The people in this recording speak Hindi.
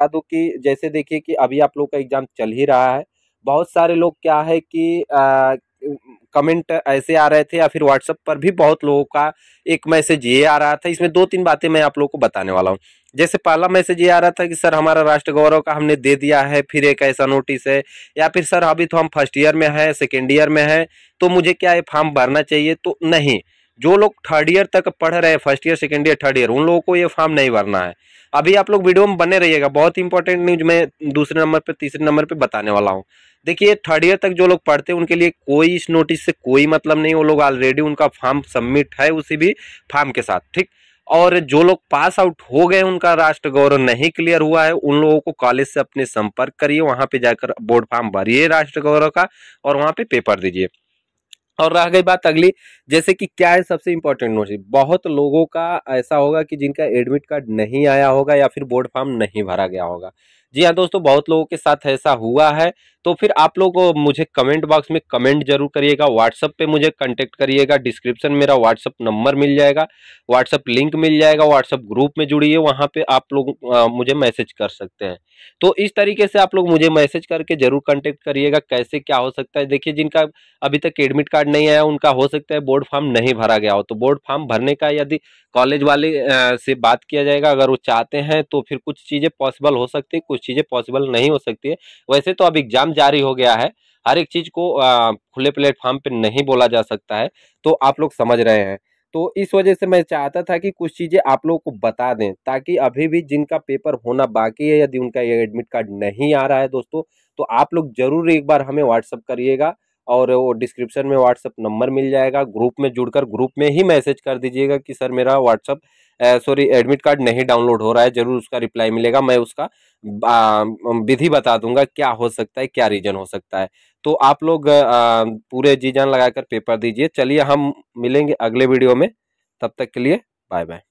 बता दूं कि जैसे देखिए कि अभी आप लोग का एग्ज़ाम चल ही रहा है बहुत सारे लोग क्या है कि आ, कमेंट ऐसे आ रहे थे या फिर व्हाट्सअप पर भी बहुत लोगों का एक मैसेज ये आ रहा था इसमें दो तीन बातें मैं आप लोगों को बताने वाला हूँ जैसे पहला मैसेज ये आ रहा था कि सर हमारा राष्ट्र गौरव का हमने दे दिया है फिर एक ऐसा नोटिस है या फिर सर अभी तो हम फर्स्ट ईयर में हैं सेकेंड ईयर में हैं तो मुझे क्या ये फॉर्म भरना चाहिए तो नहीं जो लोग थर्ड ईयर तक पढ़ रहे हैं first year second year third year उन लोगों को ये फॉर्म नहीं भरना है अभी आप लोग वीडियो में बने रहिएगा बहुत इंपॉर्टेंट न्यूज मैं दूसरे नंबर पर तीसरे नंबर पर बताने वाला हूँ देखिए थर्ड ईयर तक जो लोग पढ़ते हैं उनके लिए कोई इस नोटिस से कोई मतलब नहीं वो लोग ऑलरेडी उनका फॉर्म सबमिट है उसी भी फॉर्म के साथ ठीक और जो लोग पास आउट हो गए उनका राष्ट्र गौरव नहीं क्लियर हुआ है उन लोगों को कॉलेज से अपने संपर्क करिए वहाँ पे जाकर बोर्ड फॉर्म भरिए राष्ट्र गौरव का और वहाँ पे पेपर दीजिए और रह गई बात अगली जैसे कि क्या है सबसे इंपॉर्टेंट नोटिस बहुत लोगों का ऐसा होगा कि जिनका एडमिट कार्ड नहीं आया होगा या फिर बोर्ड फॉर्म नहीं भरा गया होगा जी हाँ दोस्तों बहुत लोगों के साथ ऐसा हुआ है तो फिर आप लोग मुझे कमेंट बॉक्स में कमेंट जरूर करिएगा व्हाट्सअप पे मुझे कांटेक्ट करिएगा डिस्क्रिप्शन मेरा व्हाट्सअप नंबर मिल जाएगा व्हाट्सअप लिंक मिल जाएगा व्हाट्सअप ग्रुप में जुड़िए वहाँ पे आप लोग मुझे मैसेज कर सकते हैं तो इस तरीके से आप लोग मुझे मैसेज करके जरूर कॉन्टेक्ट करिएगा कैसे क्या हो सकता है देखिए जिनका अभी तक एडमिट कार्ड नहीं आया उनका हो सकता है बोर्ड फॉर्म नहीं भरा गया हो तो बोर्ड फॉर्म भरने का यदि कॉलेज वाले से बात किया जाएगा अगर वो चाहते हैं तो फिर कुछ चीज़ें पॉसिबल हो सकती है कुछ कुछ चीज़ें पॉसिबल नहीं हो सकती है वैसे तो अब एग्जाम जारी हो गया है हर एक चीज़ को आ, खुले प्लेटफॉर्म पर नहीं बोला जा सकता है तो आप लोग समझ रहे हैं तो इस वजह से मैं चाहता था कि कुछ चीज़ें आप लोगों को बता दें ताकि अभी भी जिनका पेपर होना बाकी है यदि उनका ये एडमिट कार्ड नहीं आ रहा है दोस्तों तो आप लोग ज़रूर एक बार हमें व्हाट्सअप करिएगा और वो डिस्क्रिप्शन में व्हाट्सअप नंबर मिल जाएगा ग्रुप में जुड़कर ग्रुप में ही मैसेज कर दीजिएगा कि सर मेरा व्हाट्सअप सॉरी एडमिट कार्ड नहीं डाउनलोड हो रहा है जरूर उसका रिप्लाई मिलेगा मैं उसका विधि बता दूंगा क्या हो सकता है क्या रीजन हो सकता है तो आप लोग आ, पूरे जी जान लगाकर पेपर दीजिए चलिए हम मिलेंगे अगले वीडियो में तब तक के लिए बाय बाय